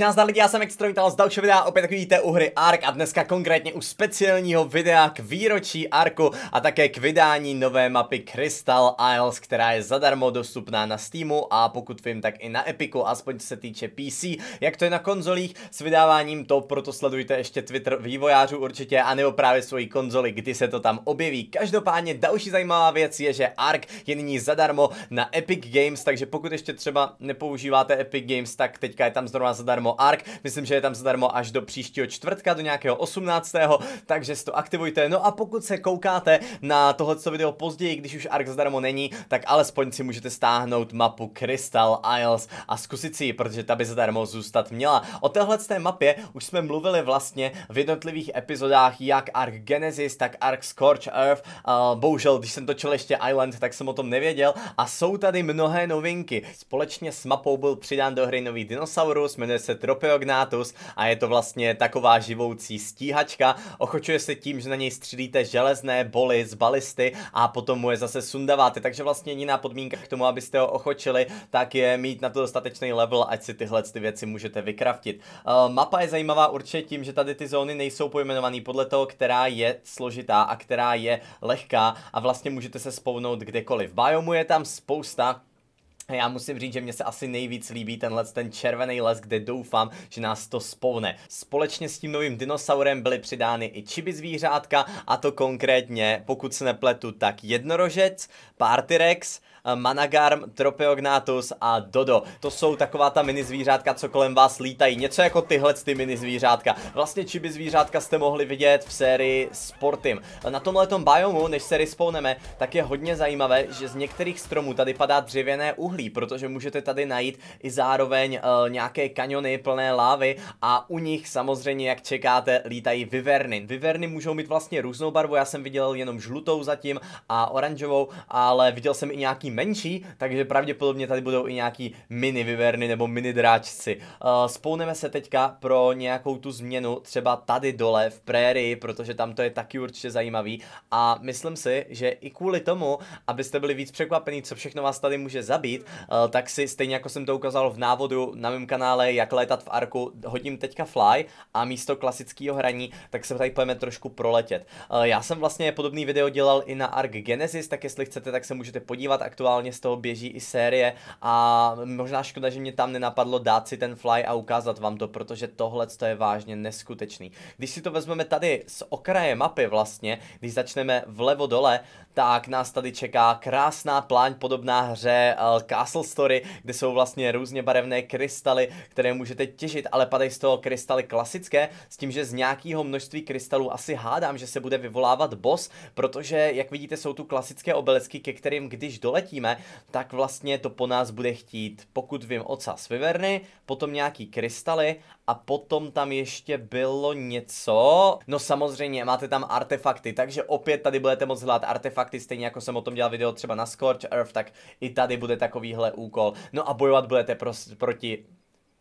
Takže nás lidi, já jsem Extra, vítám z dalšího videa, opět tak vidíte u hry Ark a dneska konkrétně u speciálního videa k výročí Arku a také k vydání nové mapy Crystal Isles, která je zadarmo dostupná na Steamu a pokud vím, tak i na Epiku, aspoň co se týče PC, jak to je na konzolích s vydáváním, to proto sledujte ještě Twitter vývojářů určitě, anebo právě svoji konzoli, kdy se to tam objeví. Každopádně další zajímavá věc je, že Ark je nyní zadarmo na Epic Games, takže pokud ještě třeba nepoužíváte Epic Games, tak teďka je tam zrovna zadarmo zadarmo ARK, myslím, že je tam zadarmo až do příštího čtvrtka, do nějakého 18. Takže si to aktivujte. No a pokud se koukáte na tohleto video později, když už ARK zadarmo není, tak alespoň si můžete stáhnout mapu Crystal Isles a zkusit si ji, protože ta by zadarmo zůstat měla. O téhle té mapě už jsme mluvili vlastně v jednotlivých epizodách jak Ark Genesis, tak Ark Scorch Earth. Uh, bohužel, když jsem točil ještě Island, tak jsem o tom nevěděl a jsou tady mnohé novinky. Společně s mapou byl přidán do hry nový dinosaurus, jmenuje se Tropeognatus a je to vlastně taková živoucí stíhačka. Ochočuje se tím, že na něj střílíte železné boly z balisty a potom mu je zase sundáváte. Takže vlastně jiná podmínka k tomu, abyste ho ochočili, tak je mít na to dostatečný level, ať si tyhle ty věci můžete vykraftit. Uh, mapa je zajímavá určitě tím, že tady ty zóny nejsou pojmenované podle toho, která je složitá a která je lehká a vlastně můžete se spounout kdekoliv. Biomu je tam spousta, já musím říct, že mě se asi nejvíc líbí tenhle ten červený les, kde doufám, že nás to spovne. Společně s tím novým dinosaurem byly přidány i čiby zvířátka, a to konkrétně, pokud se nepletu, tak jednorožec, partyrex, Eh, Managarm, Tropeognatus a Dodo. To jsou taková ta mini zvířátka, co kolem vás lítají. Něco jako tyhle ty mini zvířátka. Vlastně čiby zvířátka jste mohli vidět v sérii Sportim. Na tomhle biomu, než se respawneme, tak je hodně zajímavé, že z některých stromů tady padá dřevěné uhlí, protože můžete tady najít i zároveň uh, nějaké kaniony plné lávy a u nich samozřejmě, jak čekáte, lítají vyverny. Vyverny můžou mít vlastně různou barvu, já jsem viděl jenom žlutou zatím a oranžovou, ale viděl jsem i nějaký menší, takže pravděpodobně tady budou i nějaký mini vyverny nebo mini dráčci. Uh, spouneme se teďka pro nějakou tu změnu třeba tady dole v prérii, protože tam to je taky určitě zajímavý a myslím si, že i kvůli tomu, abyste byli víc překvapení, co všechno vás tady může zabít, uh, tak si stejně jako jsem to ukázal v návodu na mém kanále, jak létat v arku, hodím teďka fly a místo klasického hraní, tak se tady pojeme trošku proletět. Uh, já jsem vlastně podobný video dělal i na Ark Genesis, tak jestli chcete, tak se můžete podívat, aktuálně aktuálně z toho běží i série a možná škoda, že mě tam nenapadlo dát si ten fly a ukázat vám to, protože tohle je vážně neskutečný. Když si to vezmeme tady z okraje mapy vlastně, když začneme vlevo dole, tak nás tady čeká krásná pláň podobná hře eh, Castle Story, kde jsou vlastně různě barevné krystaly, které můžete těžit, ale padají z toho krystaly klasické, s tím, že z nějakého množství krystalů asi hádám, že se bude vyvolávat boss, protože, jak vidíte, jsou tu klasické obelecky, ke kterým když doletí, ztratíme, tak vlastně to po nás bude chtít, pokud vím, z viverny, potom nějaký krystaly a potom tam ještě bylo něco. No samozřejmě, máte tam artefakty, takže opět tady budete moc hledat artefakty, stejně jako jsem o tom dělal video třeba na Scorch Earth, tak i tady bude takovýhle úkol. No a bojovat budete pros- proti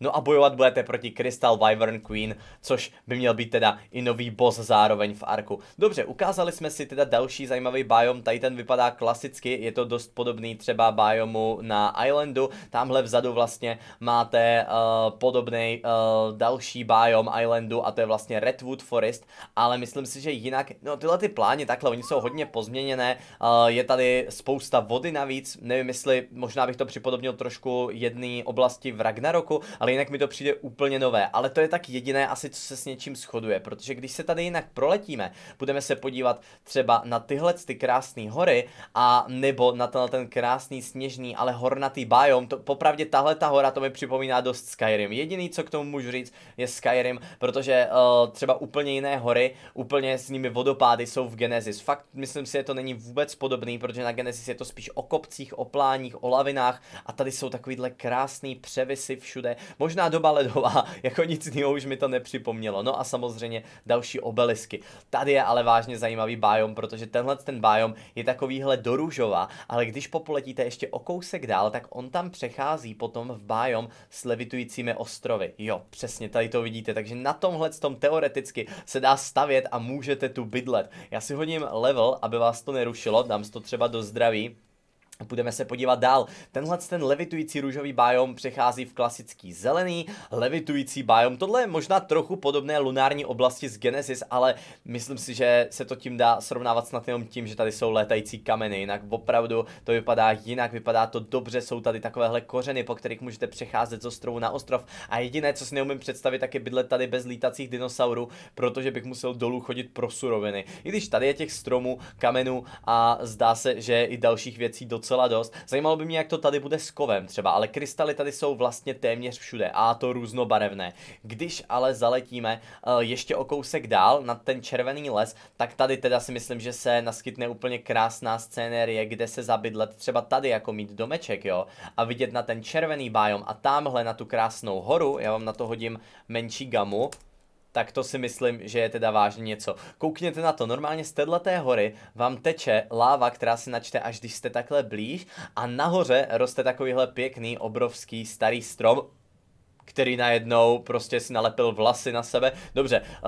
No a bojovat budete proti Crystal Wyvern Queen, což by měl být teda i nový boss zároveň v arku. Dobře, ukázali jsme si teda další zajímavý biom, tady ten vypadá klasicky, je to dost podobný třeba biomu na Islandu, tamhle vzadu vlastně máte uh, eh, podobný uh, eh, další biom Islandu a to je vlastně Redwood Forest, ale myslím si, že jinak, no tyhle ty pláně takhle, oni jsou hodně pozměněné, uh, je tady spousta vody navíc, nevím jestli, možná bych to připodobnil trošku jedné oblasti v Ragnaroku, ale ale jinak mi to přijde úplně nové. Ale to je tak jediné asi, co se s něčím shoduje, protože když se tady jinak proletíme, budeme se podívat třeba na tyhle ty krásné hory a nebo na tenhle ten krásný sněžný, ale hornatý biom, to, popravdě tahle ta hora to mi připomíná dost Skyrim. Jediný, co k tomu můžu říct, je Skyrim, protože uh, třeba úplně jiné hory, úplně s nimi vodopády jsou v Genesis. Fakt, myslím si, že to není vůbec podobný, protože na Genesis je to spíš o kopcích, o pláních, o lavinách a tady jsou takovýhle krásný převisy všude, Možná doba ledová, jako nic jiného už mi to nepřipomnělo. No a samozřejmě další obelisky. Tady je ale vážně zajímavý bájom, protože tenhle ten bájom je takovýhle do růžova, ale když popoletíte ještě o kousek dál, tak on tam přechází potom v bájom s levitujícími ostrovy. Jo, přesně tady to vidíte, takže na tomhle tom teoreticky se dá stavět a můžete tu bydlet. Já si hodím level, aby vás to nerušilo, dám si to třeba do zdraví, Půjdeme se podívat dál. Tenhle ten levitující růžový biom přechází v klasický zelený, levitující biom. Tohle je možná trochu podobné lunární oblasti z Genesis, ale myslím si, že se to tím dá srovnávat snad jenom tím, že tady jsou létající kameny. Jinak opravdu to vypadá jinak, vypadá to dobře, jsou tady takovéhle kořeny, po kterých můžete přecházet z ostrovu na ostrov. A jediné, co si neumím představit, tak je bydlet tady bez lítacích dinosaurů, protože bych musel dolů chodit pro suroviny. I když tady je těch stromů, kamenů a zdá se, že i dalších věcí docela docela dost. Zajímalo by mě, jak to tady bude s kovem třeba, ale krystaly tady jsou vlastně téměř všude a to různobarevné. Když ale zaletíme eh, ještě o kousek dál na ten červený les, tak tady teda si myslím, že se naskytne úplně krásná scénérie, kde se zabydlet třeba tady jako mít domeček, jo, a vidět na ten červený bájom a tamhle na tu krásnou horu, já vám na to hodím menší gamu, tak to si myslím, že je teda vážně něco. Koukněte na to, normálně z této hory vám teče láva, která si načte, až když jste takhle blíž a nahoře roste takovýhle pěkný, obrovský, starý strom, který najednou prostě si nalepil vlasy na sebe, dobře, eh,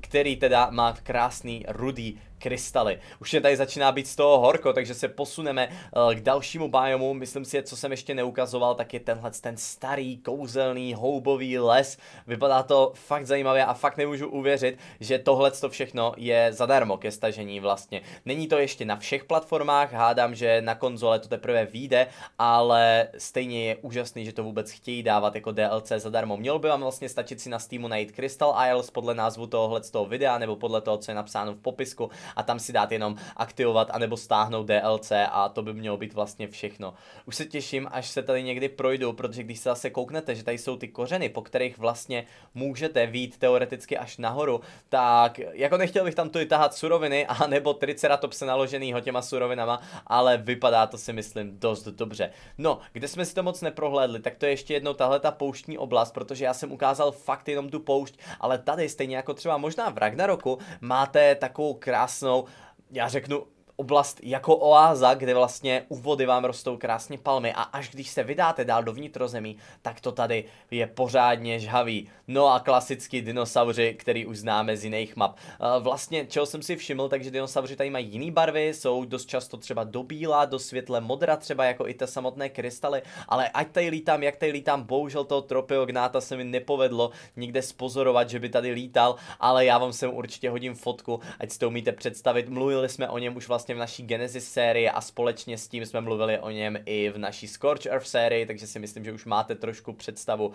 který teda má krásný rudý krystaly. Už mě tady začíná být z toho horko, takže se posuneme eh, k dalšímu biomu. Myslím si, co jsem ještě neukazoval, tak je tenhle ten starý kouzelný houbový les. Vypadá to fakt zajímavě a fakt nemůžu uvěřit, že tohle to všechno je zadarmo ke stažení vlastně. Není to ještě na všech platformách, hádám, že na konzole to teprve vyjde, ale stejně je úžasný, že to vůbec chtějí dávat jako DLC zadarmo. Mělo by vám vlastně stačit si na Steamu najít Crystal Isles podle názvu tohohle videa nebo podle toho, co je napsáno v popisku a tam si dát jenom aktivovat anebo stáhnout DLC a to by mělo být vlastně všechno. Už se těším, až se tady někdy projdou, protože když se zase kouknete, že tady jsou ty kořeny, po kterých vlastně můžete výjít teoreticky až nahoru, tak jako nechtěl bych tam tu i tahat suroviny, a nebo triceratopse naloženýho těma surovinama, ale vypadá to si myslím dost dobře. No, kde jsme si to moc neprohlédli, tak to je ještě jednou tahle ta pouštní oblast, protože já jsem ukázal fakt jenom tu poušť, ale tady stejně jako třeba možná v Ragnaroku máte takovou krásnou krásnou, já řeknu, oblast jako oáza, kde vlastně u vody vám rostou krásně palmy a až když se vydáte dál do vnitrozemí, tak to tady je pořádně žhavý. No a klasicky dinosauři, který už známe z jiných map. Vlastně, čeho jsem si všiml, takže dinosauři tady mají jiný barvy, jsou dost často třeba do bílá, do světle modra třeba, jako i ty samotné krystaly, ale ať tady lítám, jak tady lítám, bohužel toho tropiognáta se mi nepovedlo nikde spozorovat, že by tady lítal, ale já vám sem určitě hodím fotku, ať si to umíte představit. Mluvili jsme o něm už vlastně vlastně v naší Genesis sérii a společně s tím jsme mluvili o něm i v naší Scorch Earth sérii, takže si myslím, že už máte trošku představu.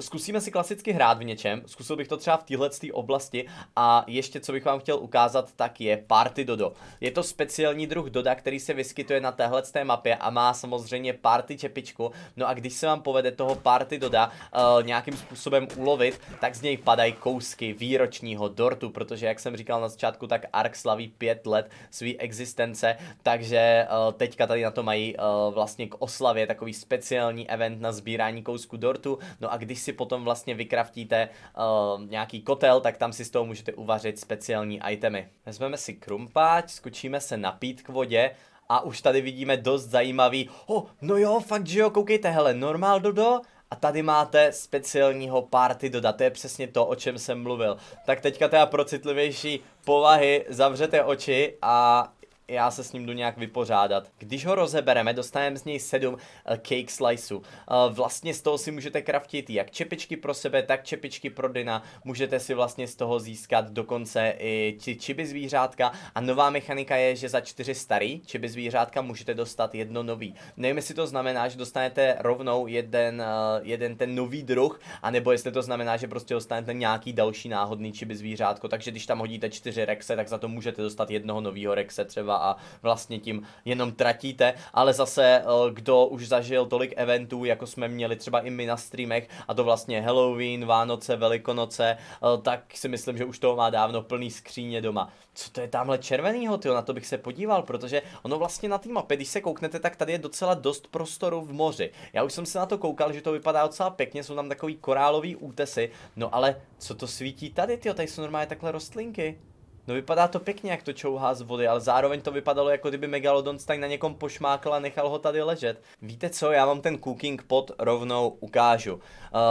Zkusíme si klasicky hrát v něčem, zkusil bych to třeba v téhle oblasti a ještě co bych vám chtěl ukázat, tak je Party Dodo. Je to speciální druh Doda, který se vyskytuje na téhle mapě a má samozřejmě Party čepičku. No a když se vám povede toho Party Doda uh, nějakým způsobem ulovit, tak z něj padají kousky výročního dortu, protože jak jsem říkal na začátku, tak Ark slaví pět let svý existence existence, takže eh, teďka tady na to mají eh, vlastně k oslavě takový speciální event na sbírání kousku dortu, no a když si potom vlastně vykraftíte eh, nějaký kotel, tak tam si z toho můžete uvařit speciální itemy. Vezmeme si krumpáč, skočíme se napít k vodě a už tady vidíme dost zajímavý, oh, no jo, fakt, že jo, koukejte, hele, normál dodo, a tady máte speciálního party doda, to je přesně to, o čem jsem mluvil. Tak teďka teda pro citlivější povahy zavřete oči a já se s ním jdu nějak vypořádat. Když ho rozebereme, dostaneme z něj 7 eh, cake sliceů. Eh, vlastně z toho si můžete kraftit jak čepičky pro sebe, tak čepičky pro dyna. Můžete si vlastně z toho získat dokonce i čiby zvířátka. A nová mechanika je, že za čtyři starý čiby zvířátka můžete dostat jedno nový. Nevím, jestli to znamená, že dostanete rovnou jeden, eh, jeden ten nový druh, anebo jestli to znamená, že prostě dostanete nějaký další náhodný čiby zvířátko. Takže když tam hodíte čtyři rexe, tak za to můžete dostat jednoho nového rexe třeba a vlastně tím jenom tratíte, ale zase eh, kdo už zažil tolik eventů, jako jsme měli třeba i my na streamech, a to vlastně Halloween, Vánoce, Velikonoce, eh, tak si myslím, že už toho má dávno plný skříně doma. Co to je tamhle červenýho, ty? na to bych se podíval, protože ono vlastně na té mapě, když se kouknete, tak tady je docela dost prostoru v moři. Já už jsem se na to koukal, že to vypadá docela pěkně, jsou tam takový korálový útesy, no ale co to svítí tady, ty? tady jsou normálně takhle rostlinky. No vypadá to pěkně, jak to čouhá z vody, ale zároveň to vypadalo, jako kdyby Megalodon tak na někom pošmákl a nechal ho tady ležet. Víte co, já vám ten cooking pot rovnou ukážu. Uh,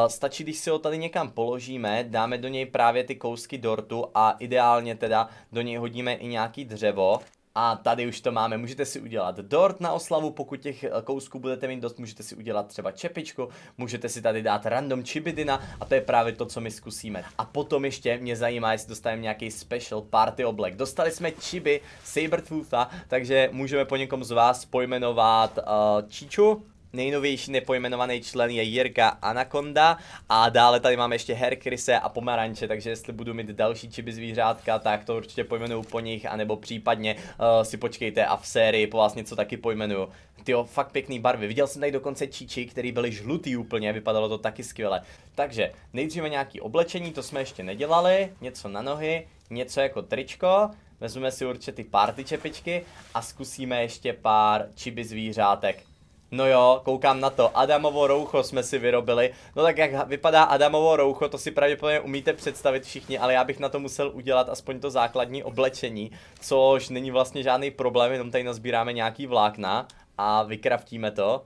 stačí, když si ho tady někam položíme, dáme do něj právě ty kousky dortu a ideálně teda do něj hodíme i nějaký dřevo. A tady už to máme, můžete si udělat dort na oslavu, pokud těch eh, kousků budete mít dost, můžete si udělat třeba čepičku, můžete si tady dát random chibidina a to je právě to, co my zkusíme. A potom ještě mě zajímá, jestli dostaneme nějaký special party oblek. Dostali jsme čiby Sabertootha, takže můžeme po někom z vás pojmenovat uh, eh, Čiču, Nejnovější nepojmenovaný člen je Jirka Anaconda a dále tady máme ještě herkryse a pomaranče, takže jestli budu mít další čiby zvířátka, tak to určitě pojmenuju po nich, anebo případně uh, si počkejte a v sérii po vás něco taky pojmenuju. Ty jo, fakt pěkný barvy. Viděl jsem tady dokonce číči, který byly žlutý úplně, vypadalo to taky skvěle. Takže nejdříve nějaký oblečení, to jsme ještě nedělali, něco na nohy, něco jako tričko, vezmeme si určitě ty party čepičky a zkusíme ještě pár čiby zvířátek. No jo, koukám na to. Adamovo roucho jsme si vyrobili. No tak jak vypadá Adamovo roucho, to si pravděpodobně umíte představit všichni, ale já bych na to musel udělat aspoň to základní oblečení, což není vlastně žádný problém, jenom tady nazbíráme nějaký vlákna a vykraftíme to.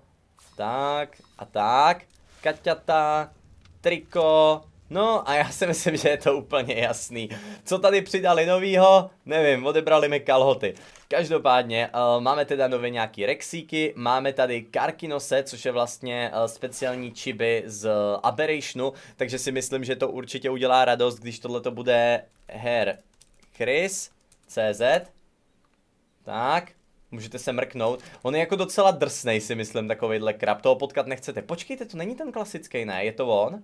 Tak a tak. Kaťata, triko, No a já si myslím, že je to úplně jasný. Co tady přidali novýho? Nevím, odebrali mi kalhoty. Každopádně uh, máme teda nové nějaký rexíky, máme tady Karkinose, což je vlastně uh, speciální čiby z uh, eh, Aberrationu, takže si myslím, že to určitě udělá radost, když tohle to bude her Chris CZ. Tak, Můžete se mrknout. On je jako docela drsnej si myslím takovejhle krab. Toho potkat nechcete. Počkejte, to není ten klasický, ne? Je to on?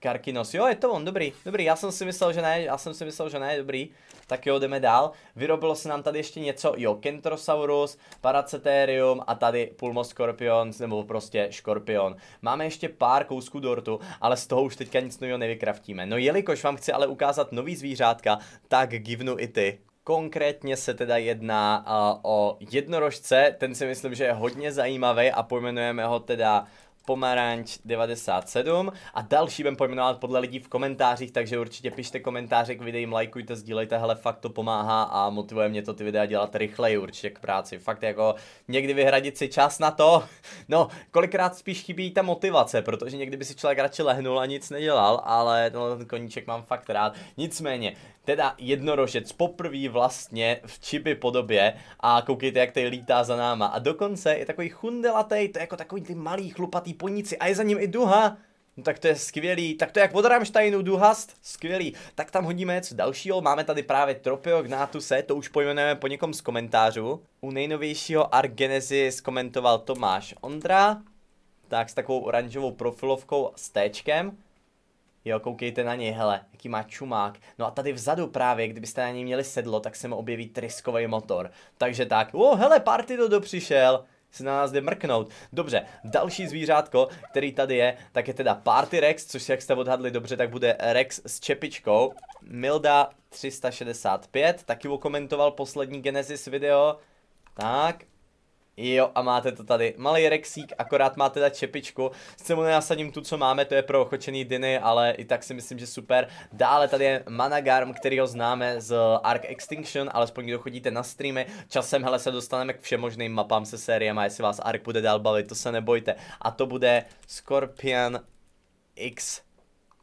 Karkinos. Jo, je to on, dobrý, dobrý, já jsem si myslel, že ne, já jsem si myslel, že ne, dobrý. Tak jo, jdeme dál. Vyrobilo se nám tady ještě něco, jo, Kentrosaurus, Paraceterium a tady Pulmoskorpion, nebo prostě Škorpion. Máme ještě pár kousků dortu, ale z toho už teďka nic nového nevykraftíme. No jelikož vám chci ale ukázat nový zvířátka, tak givnu i ty. Konkrétně se teda jedná uh, o jednorožce, ten si myslím, že je hodně zajímavý a pojmenujeme ho teda Pomaranč 97 a další budeme pojmenovat podle lidí v komentářích, takže určitě pište komentáře k videím, lajkujte, sdílejte, hele, fakt to pomáhá a motivuje mě to ty videa dělat rychleji určitě k práci. Fakt jako někdy vyhradit si čas na to, no, kolikrát spíš chybí ta motivace, protože někdy by si člověk radši lehnul a nic nedělal, ale tenhle no, ten koníček mám fakt rád. Nicméně, teda jednorožec poprvé vlastně v čipy podobě a koukejte, jak tady lítá za náma. A dokonce je takový chundelatej, to je jako takový ty malý chlupatý ponici a je za ním i duha. No tak to je skvělý, tak to je jak od Rammsteinu Duhast, skvělý. Tak tam hodíme něco dalšího, máme tady právě Tropio Gnatuse, to už pojmenujeme po někom z komentářů. U nejnovějšího Genesis komentoval Tomáš Ondra, tak s takovou oranžovou profilovkou s téčkem. Jo, koukejte na něj, hele, jaký má čumák. No a tady vzadu právě, kdybyste na něj měli sedlo, tak se mu objeví tryskový motor. Takže tak, o, hele, party do přišel se na nás jde mrknout. Dobře, další zvířátko, který tady je, tak je teda Party Rex, což jak jste odhadli dobře, tak bude Rex s čepičkou. Milda 365, taky okomentoval poslední Genesis video. Tak, Jo, a máte to tady. Malý rexík, akorát máte teda čepičku. Sice mu nenasadím tu, co máme, to je pro ochočený dyny, ale i tak si myslím, že super. Dále tady je Managarm, který ho známe z Ark Extinction, alespoň kdo chodíte na streamy. Časem hele se dostaneme k všem možným mapám se a jestli vás Ark bude dál bavit, to se nebojte. A to bude Scorpion X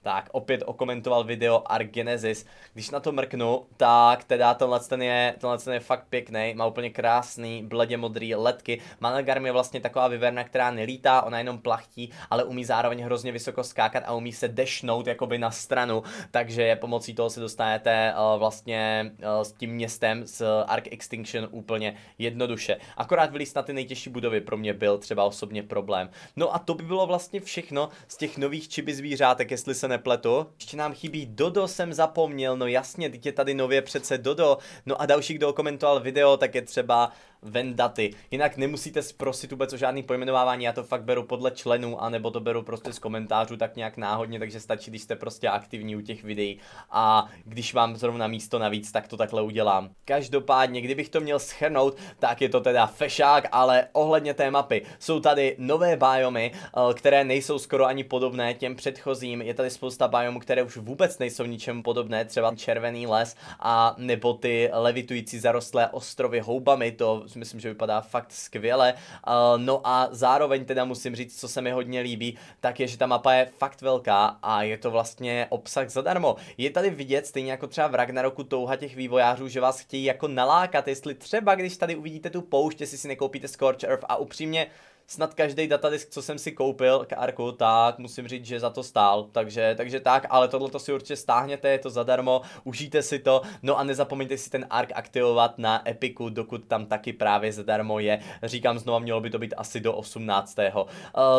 tak opět okomentoval video Argenesis. Když na to mrknu, tak teda tenhle ten je, tenhle ten je fakt pěkný, má úplně krásný, bledě modrý letky. Malagarm je vlastně taková vyverna, která nelítá, ona jenom plachtí, ale umí zároveň hrozně vysoko skákat a umí se dešnout jakoby na stranu, takže pomocí toho se dostanete uh, vlastně uh, s tím městem z Ark Extinction úplně jednoduše. Akorát vylíst na ty nejtěžší budovy pro mě byl třeba osobně problém. No a to by bylo vlastně všechno z těch nových čiby zvířátek, jestli se ne nepletu. Ještě nám chybí Dodo, jsem zapomněl, no jasně, teď je tady nově přece Dodo. No a další, kdo komentoval video, tak je třeba Vendaty. Jinak nemusíte prosit vůbec o žádný pojmenovávání, já to fakt beru podle členů, anebo to beru prostě z komentářů tak nějak náhodně, takže stačí, když jste prostě aktivní u těch videí a když mám zrovna místo navíc, tak to takhle udělám. Každopádně, kdybych to měl schrnout, tak je to teda fešák, ale ohledně té mapy. Jsou tady nové biomy, eh, které nejsou skoro ani podobné těm předchozím, je tady spousta biomů, které už vůbec nejsou ničem podobné, třeba červený les a nebo ty levitující zarostlé ostrovy houbami, to si myslím, že vypadá fakt skvěle. Eh, no a zároveň teda musím říct, co se mi hodně líbí, tak je, že ta mapa je fakt velká a je to vlastně obsah zadarmo. Je tady vidět, stejně jako třeba v Ragnaroku, touha těch vývojářů, že vás chtějí jako nalákat, jestli třeba, když tady uvidíte tu poušť, jestli si nekoupíte Scorch Earth a upřímně snad každý datadisk, co jsem si koupil k Arku, tak musím říct, že za to stál. Takže, takže tak, ale tohle to si určitě stáhněte, je to zadarmo, užijte si to. No a nezapomeňte si ten Ark aktivovat na Epiku, dokud tam taky právě zadarmo je. Říkám znovu, mělo by to být asi do 18. Uh, eh,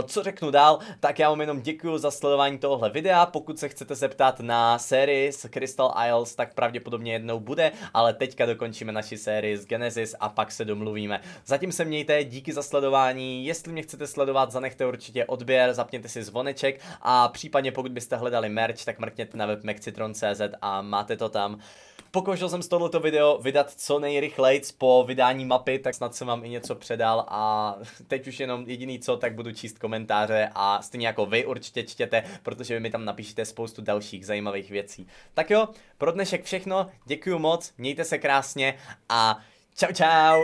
co řeknu dál, tak já vám jenom děkuji za sledování tohle videa. Pokud se chcete zeptat na sérii s Crystal Isles, tak pravděpodobně jednou bude, ale teďka dokončíme naši sérii z Genesis a pak se domluvíme. Zatím se mějte, díky za sledování, Jestli mě chcete sledovat, zanechte určitě odběr, zapněte si zvoneček a případně pokud byste hledali merch, tak mrkněte na web mekcitron.cz a máte to tam. Pokoušel jsem z tohoto video vydat co nejrychleji po vydání mapy, tak snad jsem vám i něco předal a teď už jenom jediný co, tak budu číst komentáře a stejně jako vy určitě čtěte, protože vy mi tam napíšete spoustu dalších zajímavých věcí. Tak jo, pro dnešek všechno, děkuji moc, mějte se krásně a čau čau!